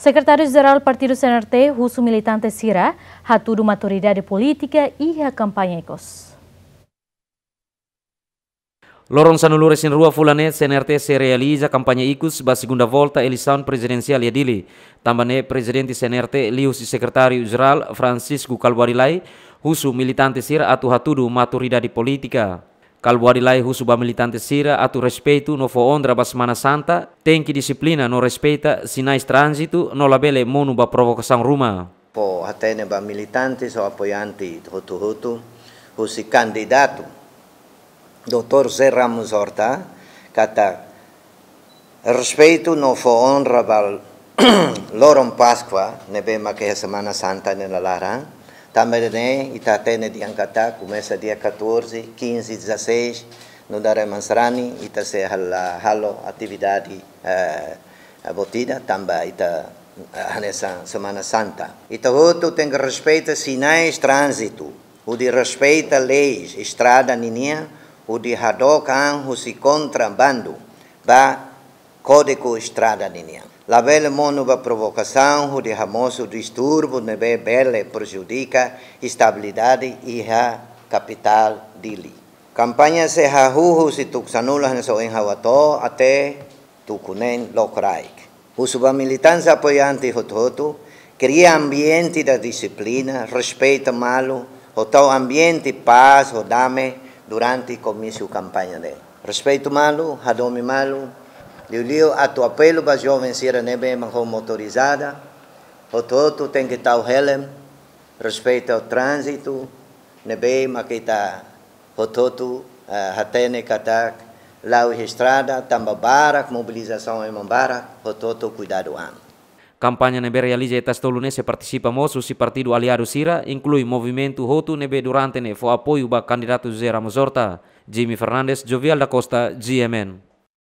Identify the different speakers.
Speaker 1: Sekretaris Jenderal Partido CNRT, Husu Militante Sira, ratudo maturidade politika iha kampanye campanhecos.
Speaker 2: Lorong Sanulures in Rua Fulane, CNRT se realiza campanha ICUS ba segunda volta elisaun presidensial yadili. Tambane di CNRT Lius e secretário Francisco Calvarilai, Husu Militante Sira atu ratudo maturidade politika. Calbuarilai husuba militante sira atu respeito no fo ondra ba semana santa, tem que disciplina no respeita sinais trânsito no labele monu ba provocação ruma.
Speaker 3: Po atene ba militantes ou apoiantes rotu o husi candidato, doutor Zé Ramos Horta, kata respeito no fo honra ba loron Pasqua, nebe ma que semana santa nella Laran, Tamarém, Itatena de Ancatá, começa dia 14, 15 e 16, no Daramansrani, Itacé Halo, atividade eh, botida, também Ita eh, nessa Semana Santa. outro tem que respeitar sinais de trânsito, o de respeita leis, estrada ninha, o de hadokan, o se contrabando, ba Código Estrada Linear. La belle monova provocação, o de famoso distúrbio, neve né, belle prejudica estabilidade e a capital dili. Campanha se hajuhu si tuxanulas neso em Hawató até Tucunen Locraik. Usuba militância apoiante Hototo cria ambiente da disciplina, respeita malo, tal ambiente paz, dame, durante comício campanha dele. Respeito malo, adome malo, Liu a tu apelo para jovens ser nebe manjo motorizada. O todo tem que estar helm respeito ao trânsito. que está o todo hatene katak lau estrada tambabara, mobilização em mambara, o todo cuidado ano.
Speaker 2: Campanha nebe realiza etas tolunese participa moços e partido aliado Sira, inclui movimento Roto nebe durante ne fo apoio ba candidato Zé Ramos Jimmy Fernandes, Jovial da Costa, GMN.